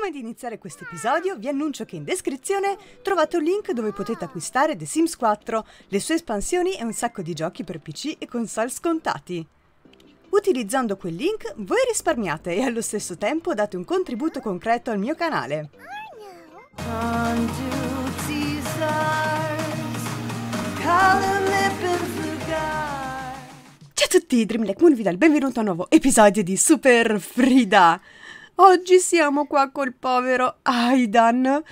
Prima di iniziare questo episodio vi annuncio che in descrizione trovate un link dove potete acquistare The Sims 4, le sue espansioni e un sacco di giochi per PC e console scontati. Utilizzando quel link voi risparmiate e allo stesso tempo date un contributo concreto al mio canale. Ciao a tutti, Dreamlike Moon vi dà il benvenuto a un nuovo episodio di Super Frida! Oggi siamo qua col povero Aidan,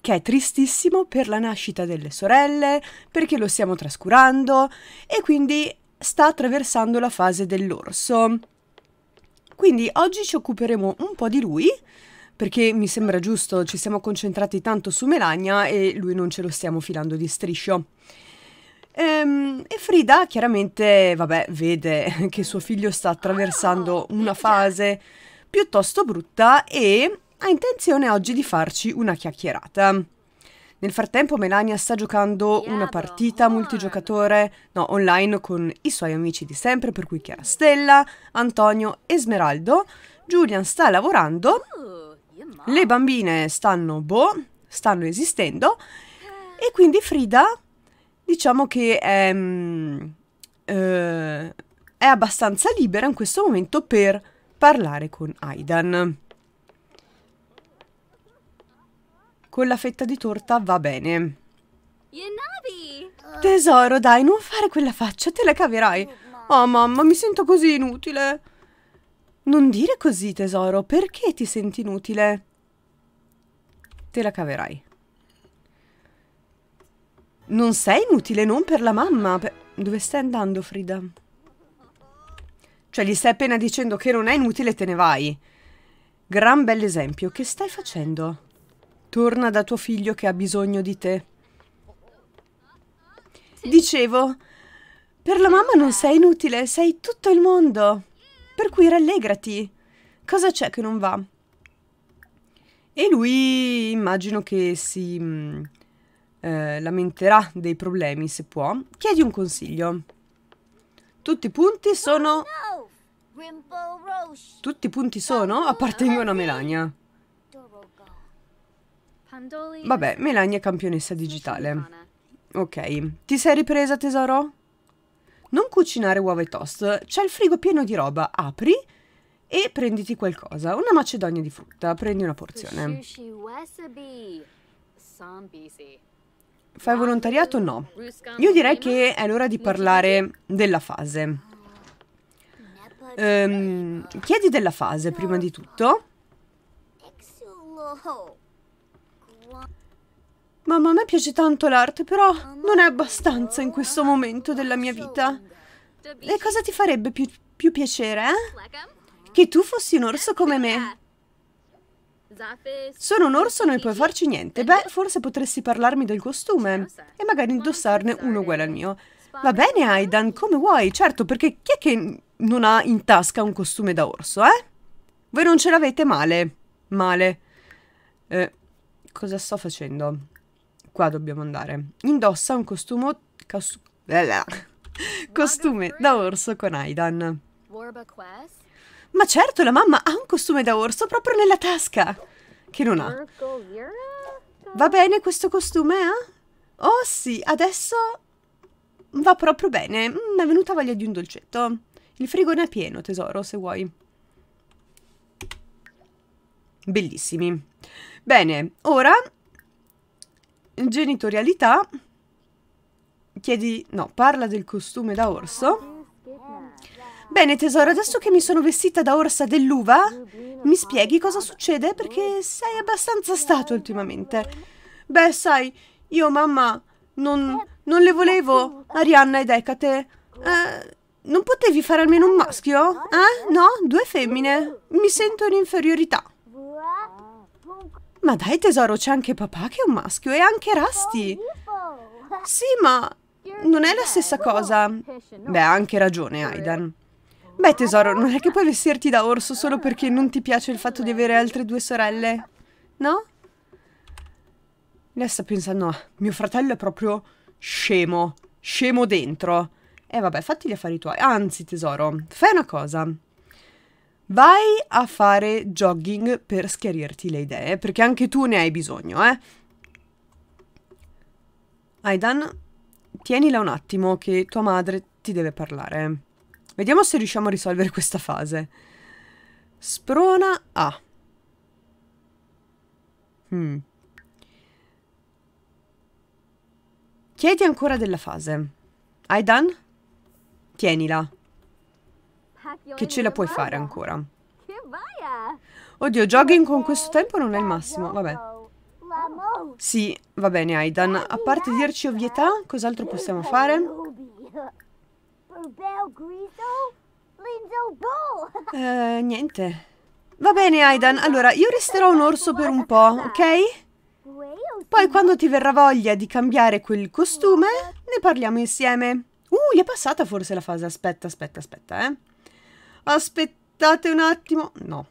che è tristissimo per la nascita delle sorelle, perché lo stiamo trascurando e quindi sta attraversando la fase dell'orso. Quindi oggi ci occuperemo un po' di lui, perché mi sembra giusto, ci siamo concentrati tanto su Melania e lui non ce lo stiamo filando di striscio. Ehm, e Frida chiaramente, vabbè, vede che suo figlio sta attraversando ah, una fase piuttosto brutta e ha intenzione oggi di farci una chiacchierata. Nel frattempo Melania sta giocando una partita multigiocatore, no, online con i suoi amici di sempre, per cui Chiara Stella, Antonio e Smeraldo. Julian sta lavorando, uh, le bambine stanno boh, stanno esistendo e quindi Frida diciamo che è, mm, eh, è abbastanza libera in questo momento per parlare con Aidan. Con la fetta di torta va bene. Tesoro, dai, non fare quella faccia, te la caverai. Oh, mamma, mi sento così inutile. Non dire così, tesoro, perché ti senti inutile? Te la caverai. Non sei inutile, non per la mamma. Dove stai andando, Frida? Cioè gli stai appena dicendo che non è inutile e te ne vai. Gran bell'esempio. Che stai facendo? Torna da tuo figlio che ha bisogno di te. Dicevo, per la mamma non sei inutile, sei tutto il mondo. Per cui rallegrati. Cosa c'è che non va? E lui immagino che si mm, eh, lamenterà dei problemi se può. Chiedi un consiglio. Tutti i punti sono... Oh, Tutti i punti sono... appartengono a Melania. Vabbè, Melania è campionessa digitale. Ok. Ti sei ripresa, tesoro? Non cucinare uova e toast. C'è il frigo pieno di roba. Apri e prenditi qualcosa. Una macedonia di frutta. Prendi una porzione. Fai volontariato? o No. Io direi che è l'ora di parlare della fase. Ehm, chiedi della fase, prima di tutto. Mamma, a me piace tanto l'arte, però non è abbastanza in questo momento della mia vita. E cosa ti farebbe più, più piacere, eh? Che tu fossi un orso come me. Sono un orso, non puoi farci niente. Beh, forse potresti parlarmi del costume e magari indossarne uno uguale al mio. Va bene, Aidan, come vuoi, certo, perché chi è che non ha in tasca un costume da orso, eh? Voi non ce l'avete male. Male. Eh, cosa sto facendo? Qua dobbiamo andare. Indossa un costumo... Costume da orso con Aidan. Warba Quest? Ma certo, la mamma ha un costume da orso proprio nella tasca. Che non ha. Va bene questo costume, eh? Oh sì, adesso va proprio bene. Mm, mi è venuta voglia di un dolcetto. Il frigone è pieno, tesoro, se vuoi. Bellissimi. Bene, ora... Genitorialità. Chiedi... No, parla del costume da orso. Bene, tesoro, adesso che mi sono vestita da orsa dell'uva, mi spieghi cosa succede? Perché sei abbastanza stato ultimamente. Beh, sai, io, mamma, non, non le volevo, Arianna ed Ecate. Eh, non potevi fare almeno un maschio? Eh? No? Due femmine. Mi sento in inferiorità. Ma dai, tesoro, c'è anche papà che è un maschio e anche Rusty. Sì, ma non è la stessa cosa. Beh, ha anche ragione, Aidan. Beh tesoro, non è che puoi vestirti da orso solo perché non ti piace il fatto di avere altre due sorelle, no? Lei sta pensando, mio fratello è proprio scemo, scemo dentro. E eh, vabbè, fatti gli affari tuoi. Anzi tesoro, fai una cosa. Vai a fare jogging per schiarirti le idee, perché anche tu ne hai bisogno, eh? Aidan, tienila un attimo che tua madre ti deve parlare. Vediamo se riusciamo a risolvere questa fase. Sprona A. Hmm. Chiedi ancora della fase. Aidan? Tienila. Che ce la puoi fare ancora. Oddio, jogging con questo tempo non è il massimo. Vabbè. Sì, va bene Aidan. A parte dirci ovvietà, cos'altro possiamo fare? Uh, niente. Va bene, Aidan. Allora, io resterò un orso per un po', ok? Poi quando ti verrà voglia di cambiare quel costume, ne parliamo insieme. Uh, gli è passata forse la fase. Aspetta, aspetta, aspetta, eh. Aspettate un attimo. No.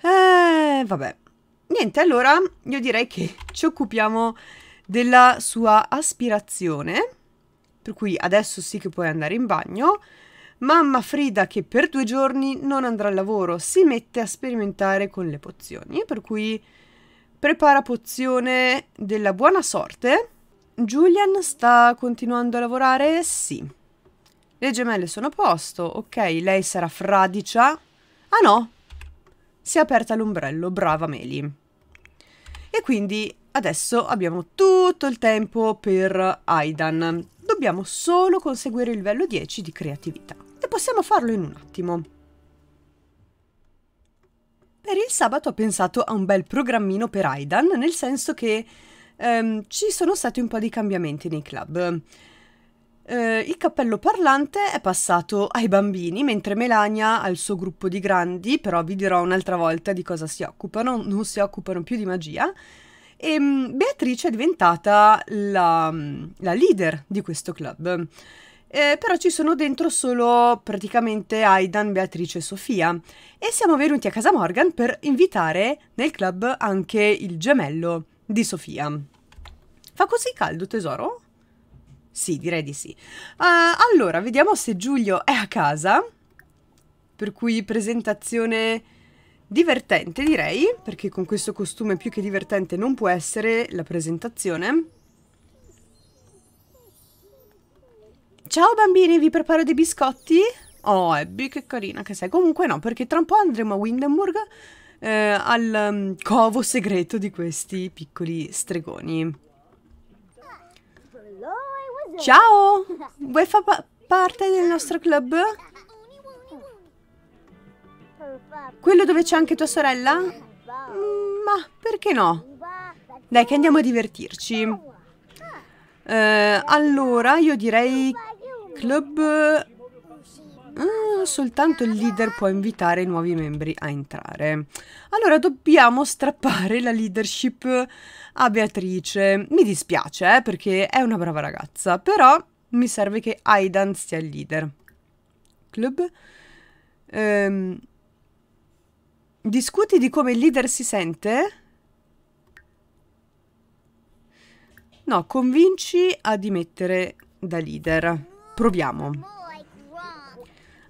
Eh, vabbè. Niente, allora, io direi che ci occupiamo della sua aspirazione per cui adesso sì che puoi andare in bagno. Mamma Frida, che per due giorni non andrà al lavoro, si mette a sperimentare con le pozioni, per cui prepara pozione della buona sorte. Julian sta continuando a lavorare? Sì. Le gemelle sono a posto, ok, lei sarà fradicia. Ah no, si è aperta l'ombrello, brava Meli. E quindi adesso abbiamo tutto il tempo per Aidan dobbiamo solo conseguire il livello 10 di creatività. E possiamo farlo in un attimo. Per il sabato ho pensato a un bel programmino per Aidan, nel senso che ehm, ci sono stati un po' di cambiamenti nei club. Eh, il cappello parlante è passato ai bambini, mentre Melania al suo gruppo di grandi, però vi dirò un'altra volta di cosa si occupano, non si occupano più di magia e ehm, Beatrice è diventata la, la leader di questo club. Eh, però ci sono dentro solo praticamente Aidan, Beatrice e Sofia. E siamo venuti a casa Morgan per invitare nel club anche il gemello di Sofia. Fa così caldo, tesoro? Sì, direi di sì. Uh, allora, vediamo se Giulio è a casa. Per cui presentazione Divertente direi, perché con questo costume più che divertente non può essere la presentazione. Ciao bambini, vi preparo dei biscotti? Oh, Abby, che carina che sei. Comunque no, perché tra un po' andremo a Windenburg eh, al um, covo segreto di questi piccoli stregoni. Ciao! Vuoi far pa parte del nostro club? Quello dove c'è anche tua sorella? Mm, ma perché no? Dai che andiamo a divertirci. Eh, allora io direi club... Ah, soltanto il leader può invitare i nuovi membri a entrare. Allora dobbiamo strappare la leadership a Beatrice. Mi dispiace eh, perché è una brava ragazza, però mi serve che Aidan sia il leader. Club. Ehm... Discuti di come il leader si sente? No, convinci a dimettere da leader. Proviamo.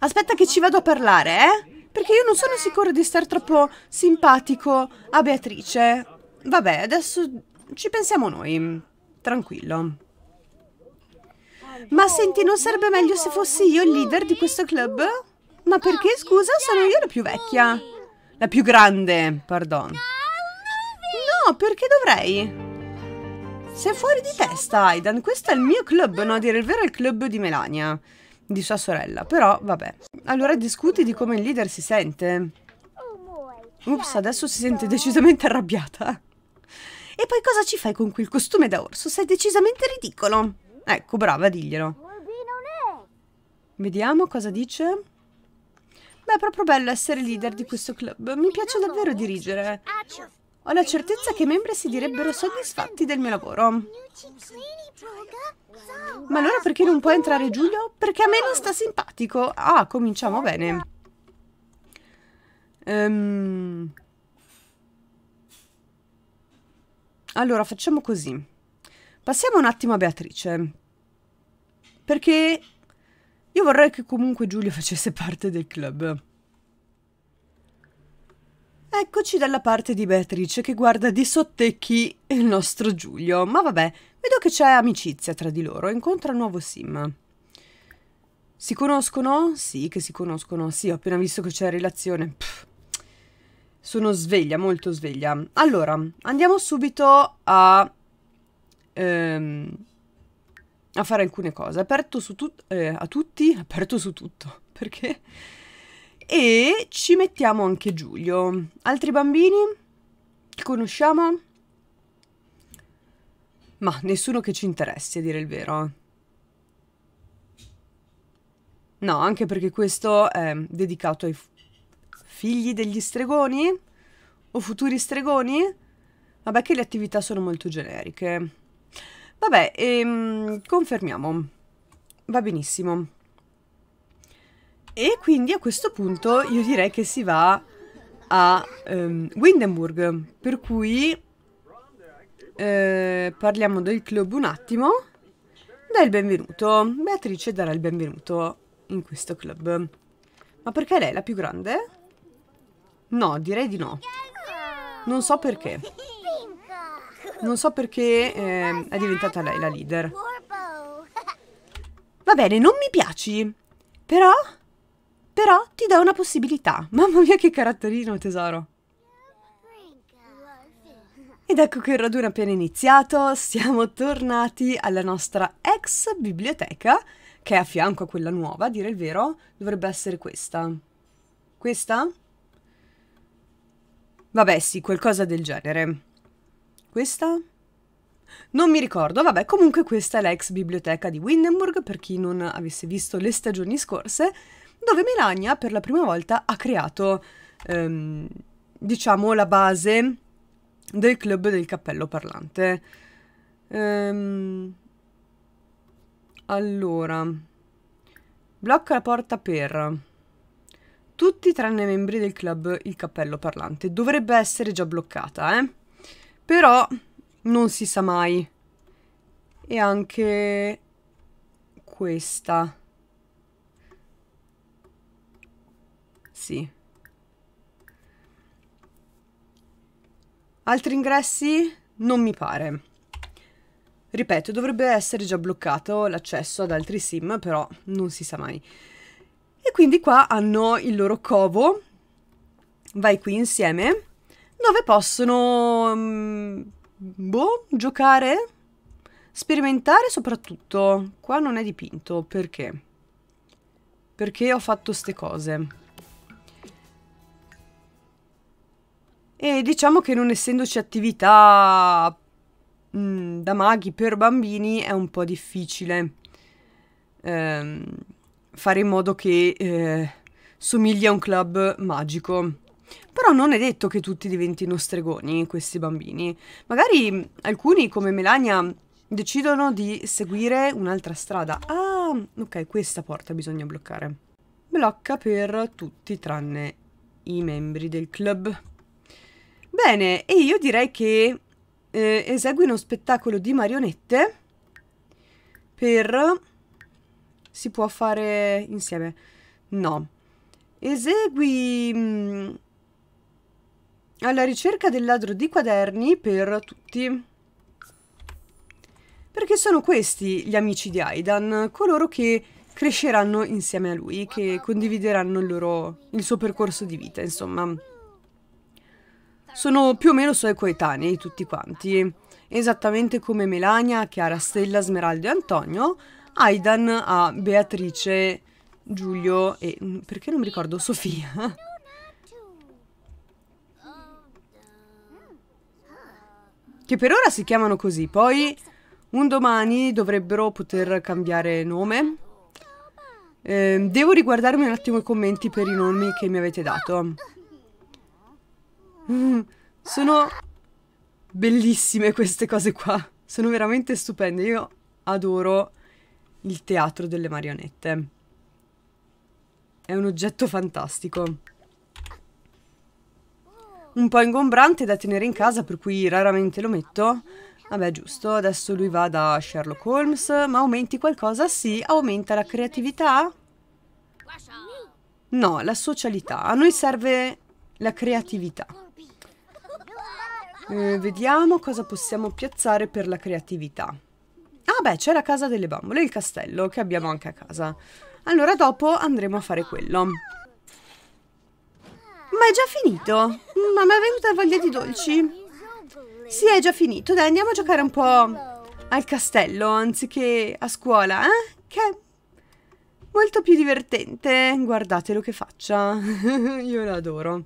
Aspetta che ci vado a parlare, eh? Perché io non sono sicura di star troppo simpatico a Beatrice. Vabbè, adesso ci pensiamo noi. Tranquillo. Ma senti, non sarebbe meglio se fossi io il leader di questo club? Ma perché, scusa, sono io la più vecchia. La più grande, pardon. No, perché dovrei? Sei fuori di testa, Aidan. Questo è il mio club, no? A dire il vero è il club di Melania, di sua sorella. Però, vabbè. Allora discuti di come il leader si sente. Ups, adesso si sente decisamente arrabbiata. E poi cosa ci fai con quel costume da orso? Sei decisamente ridicolo. Ecco, brava, diglielo. Vediamo cosa dice. Beh, è proprio bello essere leader di questo club. Mi piace davvero dirigere. Ho la certezza che i membri si direbbero soddisfatti del mio lavoro. Ma allora perché non può entrare Giulio? Perché a me non sta simpatico. Ah, cominciamo bene. Ehm... Allora, facciamo così. Passiamo un attimo a Beatrice. Perché io vorrei che comunque Giulio facesse parte del club. Eccoci dalla parte di Beatrice che guarda di sottecchi il nostro Giulio. Ma vabbè, vedo che c'è amicizia tra di loro. Incontra un nuovo Sim. Si conoscono? Sì, che si conoscono. Sì, ho appena visto che c'è relazione. Pff. Sono sveglia, molto sveglia. Allora, andiamo subito a... Ehm, a fare alcune cose. Aperto su tut- eh, a tutti, aperto su tutto, perché? E ci mettiamo anche Giulio. Altri bambini che conosciamo? Ma nessuno che ci interessi, a dire il vero. No, anche perché questo è dedicato ai figli degli stregoni? O futuri stregoni? Vabbè che le attività sono molto generiche. Vabbè, ehm, confermiamo. Va benissimo. E quindi a questo punto io direi che si va a ehm, Windenburg, per cui eh, parliamo del club un attimo. Dai il benvenuto. Beatrice darà il benvenuto in questo club. Ma perché lei è la più grande? No, direi di no. Non so perché. Non so perché eh, è diventata lei la leader. Va bene, non mi piaci. Però... Però ti do una possibilità. Mamma mia che caratterino, tesoro. Ed ecco che il raduno è appena iniziato, siamo tornati alla nostra ex biblioteca, che è a fianco a quella nuova, a dire il vero, dovrebbe essere questa. Questa? Vabbè sì, qualcosa del genere. Questa? Non mi ricordo, vabbè, comunque questa è l'ex biblioteca di Windenburg, per chi non avesse visto le stagioni scorse, dove Melania per la prima volta ha creato, ehm, diciamo, la base del club del cappello parlante. Ehm, allora, blocca la porta per tutti tranne i membri del club il cappello parlante. Dovrebbe essere già bloccata, eh? Però non si sa mai. E anche questa. Sì. Altri ingressi? Non mi pare. Ripeto, dovrebbe essere già bloccato l'accesso ad altri sim, però non si sa mai. E quindi qua hanno il loro covo. Vai qui insieme dove possono um, boh, giocare, sperimentare soprattutto. Qua non è dipinto, perché? Perché ho fatto ste cose. E diciamo che non essendoci attività mh, mm, da maghi per bambini è un po' difficile ehm, fare in modo che eh, somigli a un club magico. Però non è detto che tutti diventino stregoni, questi bambini. Magari mm, alcuni, come Melania, decidono di seguire un'altra strada. Ah, ok, questa porta bisogna bloccare. Blocca per tutti tranne i membri del club. Bene, e io direi che eh, esegui uno spettacolo di marionette per... si può fare insieme. No. Esegui... Mm, alla ricerca del ladro di quaderni per tutti. Perché sono questi gli amici di Aidan, coloro che cresceranno insieme a lui, che condivideranno il, loro, il suo percorso di vita, insomma. Sono più o meno suoi coetanei tutti quanti. Esattamente come Melania, Chiara, Stella, Smeraldo e Antonio, Aidan ha Beatrice, Giulio e... Mm, perché non mi ricordo? Sofia. Che per ora si chiamano così, poi un domani dovrebbero poter cambiare nome. Eh, devo riguardarmi un attimo i commenti per i nomi che mi avete dato. Mm, sono bellissime queste cose qua. Sono veramente stupende. Io adoro il teatro delle marionette. È un oggetto fantastico un po' ingombrante da tenere in casa, per cui raramente lo metto. Vabbè, giusto, adesso lui va da Sherlock Holmes, ma aumenti qualcosa? Sì, aumenta la creatività? No, la socialità. A noi serve la creatività. Eh, vediamo cosa possiamo piazzare per la creatività. Ah beh, c'è la casa delle bambole, il castello, che abbiamo anche a casa. Allora dopo andremo a fare quello. Ma è già finito. Ma mi è venuta voglia di dolci. Sì, è già finito. Dai, andiamo a giocare un po' al castello anziché a scuola, eh? Che è molto più divertente. Guardatelo che faccia. Io l'adoro.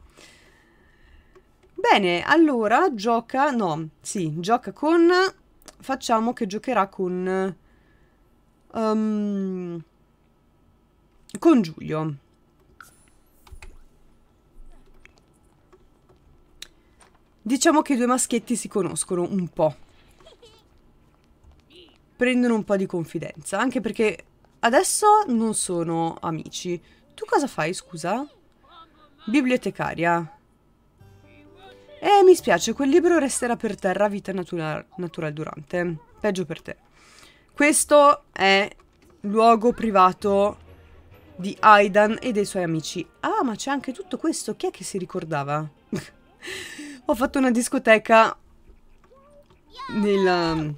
Bene, allora gioca... No, sì, gioca con... Facciamo che giocherà con... Um, con Giulio. Diciamo che i due maschietti si conoscono un po'. Prendono un po' di confidenza, anche perché adesso non sono amici. Tu cosa fai, scusa? Bibliotecaria. Eh, mi spiace, quel libro resterà per terra vita natura natural durante. Peggio per te. Questo è luogo privato di Aidan e dei suoi amici. Ah, ma c'è anche tutto questo. Chi è che si ricordava? Ho fatto una discoteca nel, um,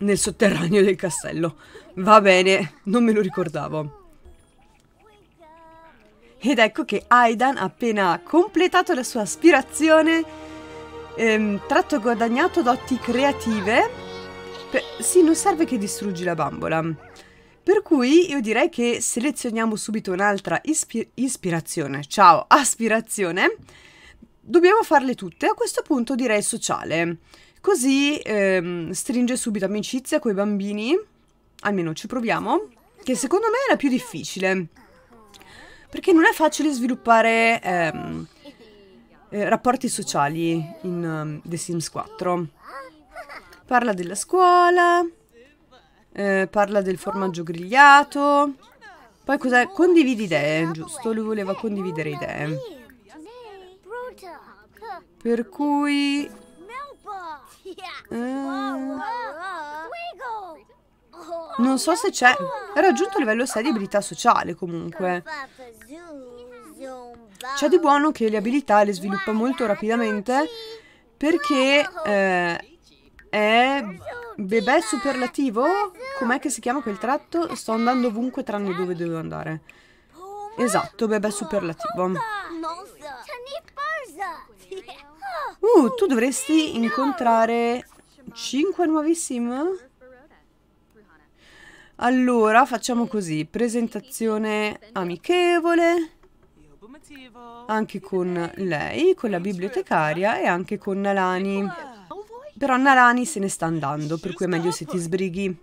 nel sotterraneo del castello. Va bene, non me lo ricordavo. Ed ecco che Aidan, ha appena completato la sua aspirazione, ehm, tratto guadagnato doti creative, per... sì, non serve che distruggi la bambola. Per cui io direi che selezioniamo subito un'altra ispir... ispirazione, ciao, aspirazione, dobbiamo farle tutte, a questo punto direi sociale. Così ehm, stringe subito amicizia con i bambini, almeno ci proviamo, che secondo me è la più difficile. Perché non è facile sviluppare ehm, eh, rapporti sociali in um, The Sims 4. Parla della scuola, eh, parla del formaggio grigliato. Poi cos'è? Condividi idee, giusto? Lui voleva condividere idee. Per cui... Eh, non so se c'è... Ha raggiunto il livello 6 di abilità sociale comunque. C'è di buono che le abilità le sviluppa molto rapidamente perché eh, è bebè superlativo. Com'è che si chiama quel tratto? Sto andando ovunque tranne dove devo andare. Esatto, bebè superlativo. Uh, tu dovresti incontrare 5 nuovi sim? Allora, facciamo così. Presentazione amichevole. Anche con lei, con la bibliotecaria e anche con Nalani. Però Nalani se ne sta andando, per cui è meglio se ti sbrighi.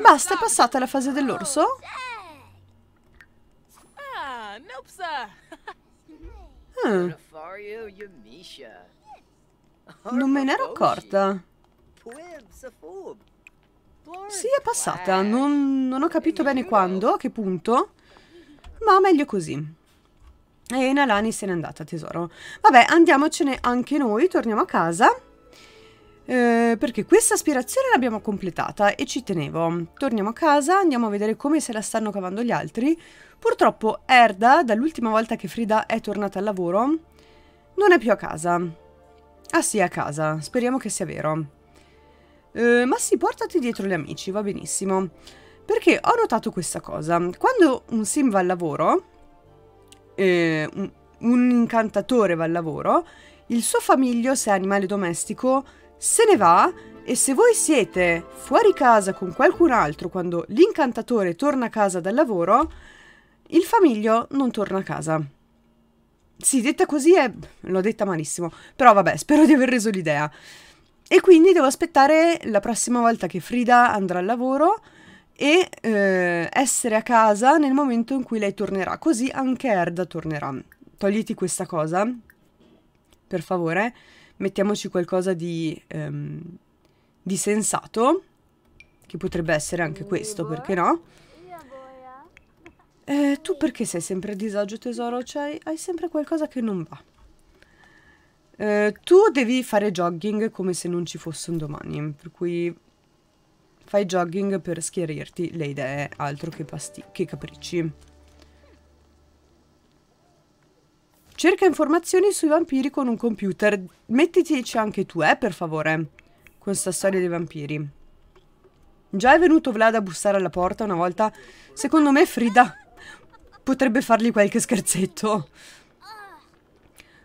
Basta, è passata la fase dell'orso? nope, ah. Non me ne ero accorta. Sì, è passata. Non, non ho capito bene quando, a che punto. Ma meglio così. E Nalani se n'è andata, tesoro. Vabbè, andiamocene anche noi, torniamo a casa. Eh, perché questa aspirazione l'abbiamo completata e ci tenevo. Torniamo a casa, andiamo a vedere come se la stanno cavando gli altri. Purtroppo Erda, dall'ultima volta che Frida è tornata al lavoro, non è più a casa. Ah sì, è a casa. Speriamo che sia vero. Eh, ma sì, portati dietro gli amici, va benissimo. Perché ho notato questa cosa. Quando un sim va al lavoro, eh, un, un incantatore va al lavoro, il suo famiglio, se è animale domestico, se ne va e se voi siete fuori casa con qualcun altro quando l'incantatore torna a casa dal lavoro, il famiglio non torna a casa. Sì, detta così è... l'ho detta malissimo, però vabbè, spero di aver reso l'idea. E quindi devo aspettare la prossima volta che Frida andrà al lavoro e eh, essere a casa nel momento in cui lei tornerà, così anche Erda tornerà. Togliti questa cosa, per favore mettiamoci qualcosa di, um, di sensato, che potrebbe essere anche questo, perché no? Eh, tu perché sei sempre a disagio tesoro? Cioè hai sempre qualcosa che non va. Eh, tu devi fare jogging come se non ci fosse un domani, per cui fai jogging per schiarirti le idee, altro che, che capricci. Cerca informazioni sui vampiri con un computer. Mettitici anche tu, eh, per favore. Questa storia dei vampiri. Già è venuto Vlad a bussare alla porta una volta. Secondo me Frida potrebbe fargli qualche scherzetto.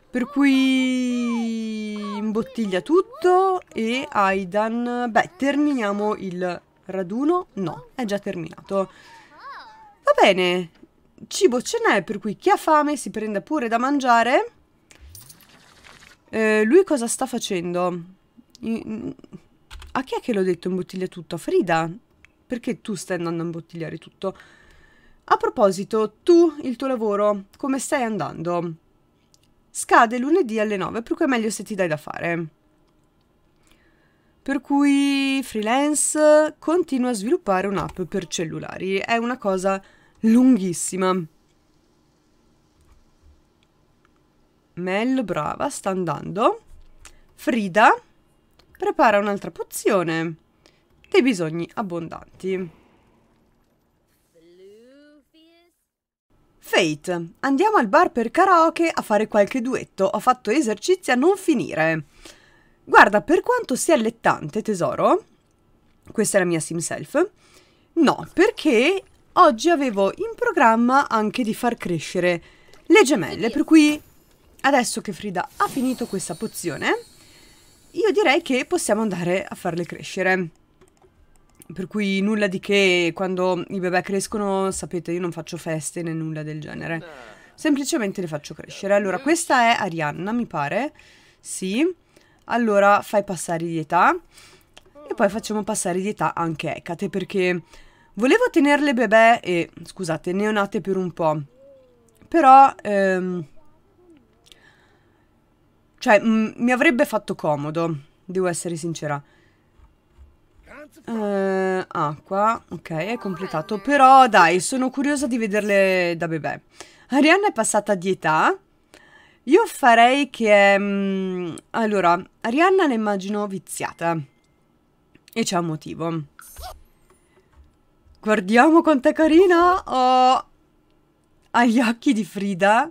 Per cui imbottiglia tutto e Aidan... Beh, terminiamo il raduno? No, è già terminato. Va bene, cibo ce n'è, per cui chi ha fame si prende pure da mangiare. Eh, lui cosa sta facendo? A chi è che l'ho detto imbottiglia tutto? A Frida? Perché tu stai andando a imbottigliare tutto? A proposito, tu, il tuo lavoro, come stai andando? Scade lunedì alle 9, per cui è meglio se ti dai da fare. Per cui freelance continua a sviluppare un'app per cellulari. È una cosa lunghissima. Mel, brava, sta andando. Frida prepara un'altra pozione dei bisogni abbondanti. Fate, andiamo al bar per karaoke a fare qualche duetto, ho fatto esercizi a non finire. Guarda, per quanto sia allettante, tesoro, questa è la mia sim self, no, perché oggi avevo in programma anche di far crescere le gemelle, per cui adesso che Frida ha finito questa pozione, io direi che possiamo andare a farle crescere. Per cui nulla di che, quando i bebè crescono, sapete, io non faccio feste né nulla del genere. Semplicemente le faccio crescere. Allora, questa è Arianna, mi pare. Sì. Allora, fai passare di età. E poi facciamo passare di età anche Ecate, perché Volevo tenerle bebè e, scusate, neonate per un po'. Però, ehm, cioè, mi avrebbe fatto comodo, devo essere sincera. Eh, acqua, ok, è completato. Però, dai, sono curiosa di vederle da bebè. Arianna è passata di età. Io farei che... Mh, mm, allora, Arianna la immagino viziata. E c'è un motivo. Guardiamo quanto è carina! Oh, ha gli occhi di Frida,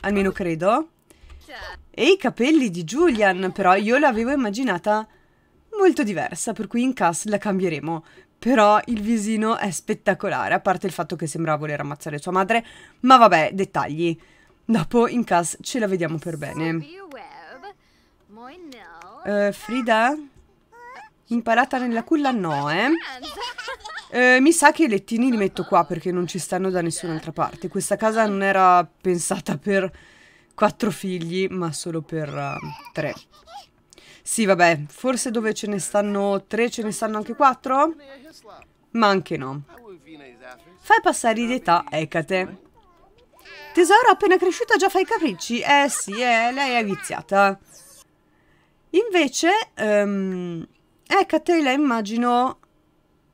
almeno credo. Certo. E i capelli di Julian, però io l'avevo immaginata molto diversa, per cui in cast la cambieremo. Però il visino è spettacolare, a parte il fatto che sembrava voler ammazzare sua madre, ma vabbè, dettagli. Dopo in cast ce la vediamo per bene. Uh, Frida? Imparata nella culla? No, eh? Eh, mi sa che i lettini li metto qua perché non ci stanno da nessun'altra parte. Questa casa non era pensata per quattro figli, ma solo per uh, tre. Sì, vabbè, forse dove ce ne stanno tre ce ne stanno anche quattro? Ma anche no. Fai passare di età Ecate. Tesoro, appena cresciuta già fai capricci. Eh sì, eh, lei è viziata. Invece, um, Ecate la immagino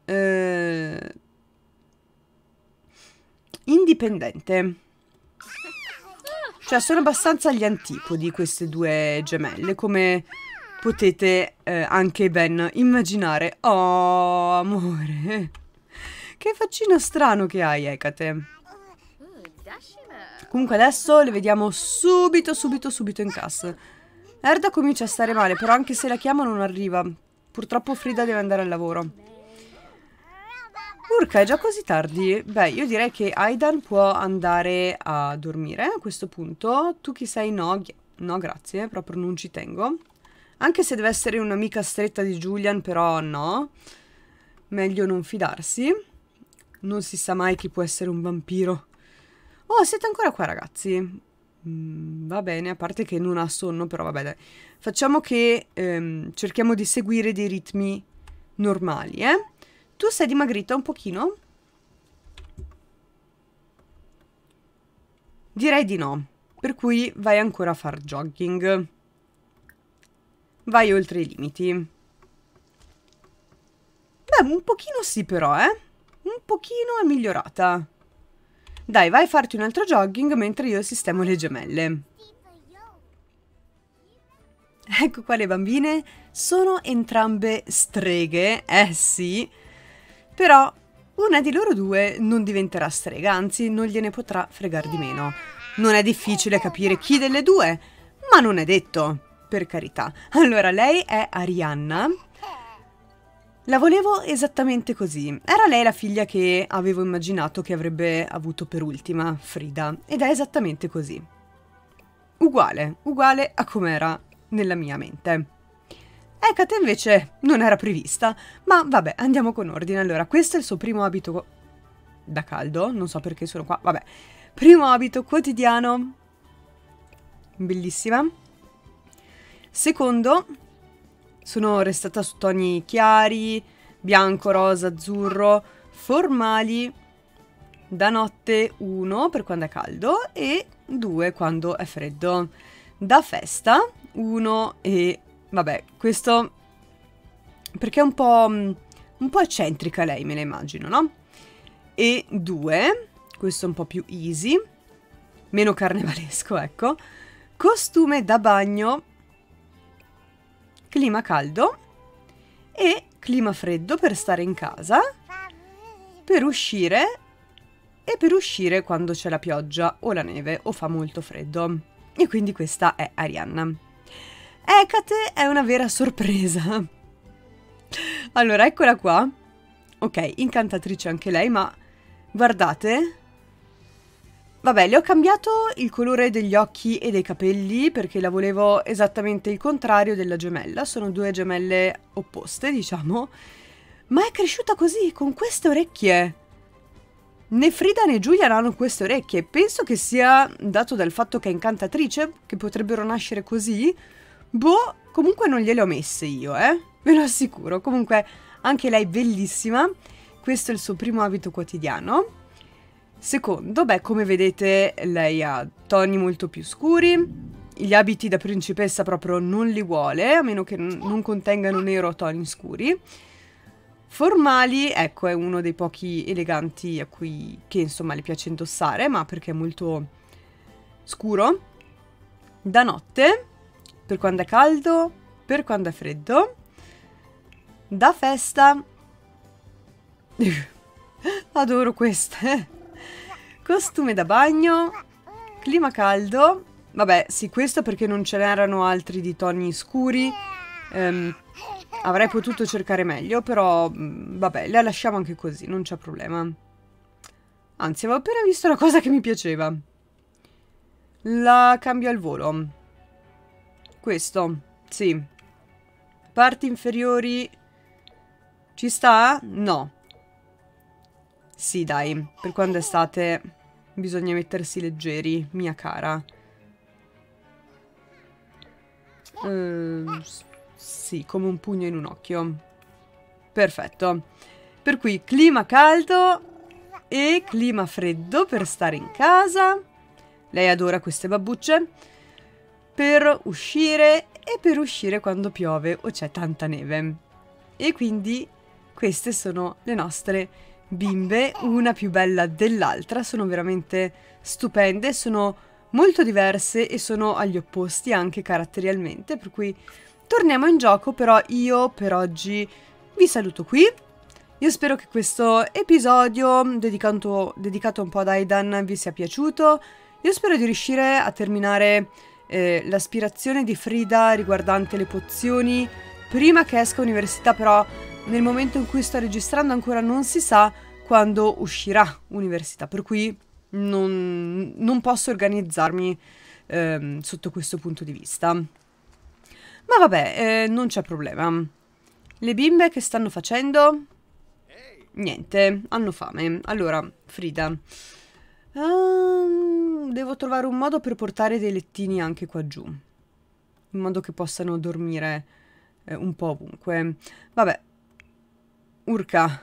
eh, indipendente. Cioè, sono abbastanza agli antipodi queste due gemelle, come potete eh, anche ben immaginare. Oh, amore. Che faccino strano che hai, Ecate. Comunque adesso le vediamo subito, subito, subito in cassa. Erda comincia a stare male, però anche se la chiamo non arriva. Purtroppo Frida deve andare al lavoro. Urca, è già così tardi? Beh, io direi che Aidan può andare a dormire a questo punto. Tu chi sei? No, no grazie, proprio non ci tengo. Anche se deve essere un'amica stretta di Julian, però no. Meglio non fidarsi. Non si sa mai chi può essere un vampiro. Oh, siete ancora qua, ragazzi? Mm, va bene, a parte che non ha sonno, però vabbè, dai. Facciamo che ehm, cerchiamo di seguire dei ritmi normali, eh? Tu sei dimagrita un pochino? Direi di no. Per cui vai ancora a far jogging. Vai oltre i limiti. Beh, un pochino sì però, eh. Un pochino è migliorata. Dai, vai a farti un altro jogging mentre io sistemo le gemelle. Ecco qua le bambine. Sono entrambe streghe, eh sì. Però una di loro due non diventerà strega, anzi non gliene potrà fregare di meno. Non è difficile capire chi delle due, ma non è detto, per carità. Allora, lei è Arianna. La volevo esattamente così. Era lei la figlia che avevo immaginato che avrebbe avuto per ultima, Frida, ed è esattamente così. Uguale, uguale a com'era nella mia mente. Hecate ecco, invece non era prevista, ma vabbè, andiamo con ordine. Allora, questo è il suo primo abito da caldo, non so perché sono qua, vabbè. Primo abito quotidiano, bellissima. Secondo, sono restata su toni chiari, bianco, rosa, azzurro, formali, da notte uno per quando è caldo e due quando è freddo. Da festa uno e Vabbè, questo... Perché è un po'... Mm, un po' eccentrica lei, me la immagino, no? E due, questo è un po' più easy, meno carnevalesco, ecco. Costume da bagno, clima caldo e clima freddo per stare in casa, per uscire e per uscire quando c'è la pioggia o la neve o fa molto freddo. E quindi questa è Arianna. Ecate è una vera sorpresa. Allora, eccola qua. Ok, incantatrice anche lei, ma guardate. Vabbè, le ho cambiato il colore degli occhi e dei capelli perché la volevo esattamente il contrario della gemella. Sono due gemelle opposte, diciamo. Ma è cresciuta così, con queste orecchie. Né Frida né Giulia hanno queste orecchie. Penso che sia dato dal fatto che è incantatrice, che potrebbero nascere così Boh, comunque non gliele ho messe io, eh? Ve lo assicuro. Comunque, anche lei è bellissima. Questo è il suo primo abito quotidiano. Secondo, beh, come vedete, lei ha toni molto più scuri. Gli abiti da principessa proprio non li vuole, a meno che non contengano nero o toni scuri. Formali, ecco, è uno dei pochi eleganti a cui, che insomma le piace indossare, ma perché è molto scuro. Da notte per quando è caldo, per quando è freddo. Da festa. Adoro queste. Costume da bagno, clima caldo. Vabbè, sì, questo perché non ce n'erano altri di toni scuri. Um, avrei potuto cercare meglio, però mm, vabbè, la lasciamo anche così, non c'è problema. Anzi, avevo appena visto una cosa che mi piaceva. La cambio al volo. Questo, sì. Parti inferiori... Ci sta? No. Sì, dai. Per quando è estate bisogna mettersi leggeri, mia cara. Uh, sì, come un pugno in un occhio. Perfetto. Per cui clima caldo e clima freddo per stare in casa. Lei adora queste babbucce per uscire e per uscire quando piove o c'è tanta neve. E quindi queste sono le nostre bimbe, una più bella dell'altra, sono veramente stupende, sono molto diverse e sono agli opposti anche caratterialmente, per cui torniamo in gioco, però io per oggi vi saluto qui. Io spero che questo episodio dedicato, dedicato un po' ad Aidan vi sia piaciuto. Io spero di riuscire a terminare eh, l'aspirazione di Frida riguardante le pozioni prima che esca Università, però nel momento in cui sto registrando ancora non si sa quando uscirà Università, per cui non, non posso organizzarmi ehm, sotto questo punto di vista. Ma vabbè, eh, non c'è problema. Le bimbe che stanno facendo? Niente, hanno fame. Allora, Frida, Um, devo trovare un modo per portare dei lettini anche qua giù. In modo che possano dormire eh, un po' ovunque. Vabbè. Urca.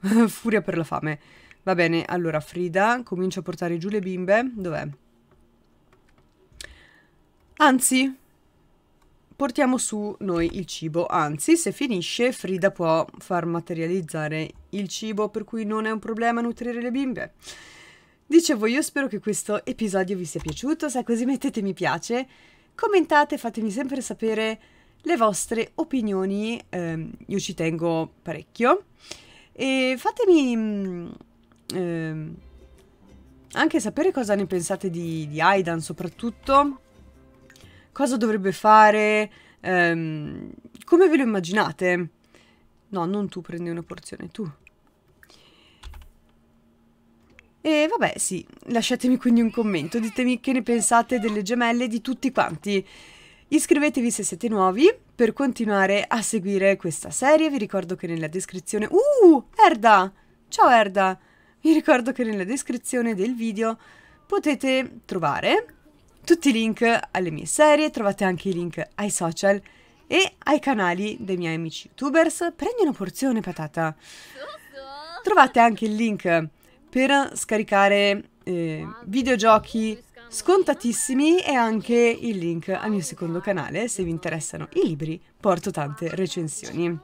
Furia per la fame. Va bene, allora Frida, comincio a portare giù le bimbe. Dov'è? Anzi, portiamo su noi il cibo. Anzi, se finisce, Frida può far materializzare il cibo, per cui non è un problema nutrire le bimbe. Dicevo, io spero che questo episodio vi sia piaciuto, se è così mettete mi piace, commentate, fatemi sempre sapere le vostre opinioni, eh, io ci tengo parecchio, e fatemi eh, anche sapere cosa ne pensate di, di Aidan soprattutto, cosa dovrebbe fare, ehm, come ve lo immaginate. No, non tu prendi una porzione, tu. E vabbè, sì, lasciatemi quindi un commento, ditemi che ne pensate delle gemelle di tutti quanti. Iscrivetevi se siete nuovi per continuare a seguire questa serie. Vi ricordo che nella descrizione... Uh, Erda! Ciao Erda! Vi ricordo che nella descrizione del video potete trovare tutti i link alle mie serie, trovate anche i link ai social e ai canali dei miei amici youtubers. Prendi una porzione patata! Trovate anche il link per scaricare eh, videogiochi scontatissimi e anche il link al mio secondo canale se vi interessano i libri, porto tante recensioni.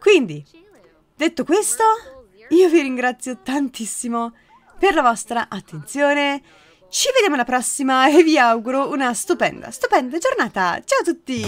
Quindi, detto questo, io vi ringrazio tantissimo per la vostra attenzione. Ci vediamo alla prossima e vi auguro una stupenda, stupenda giornata. Ciao a tutti!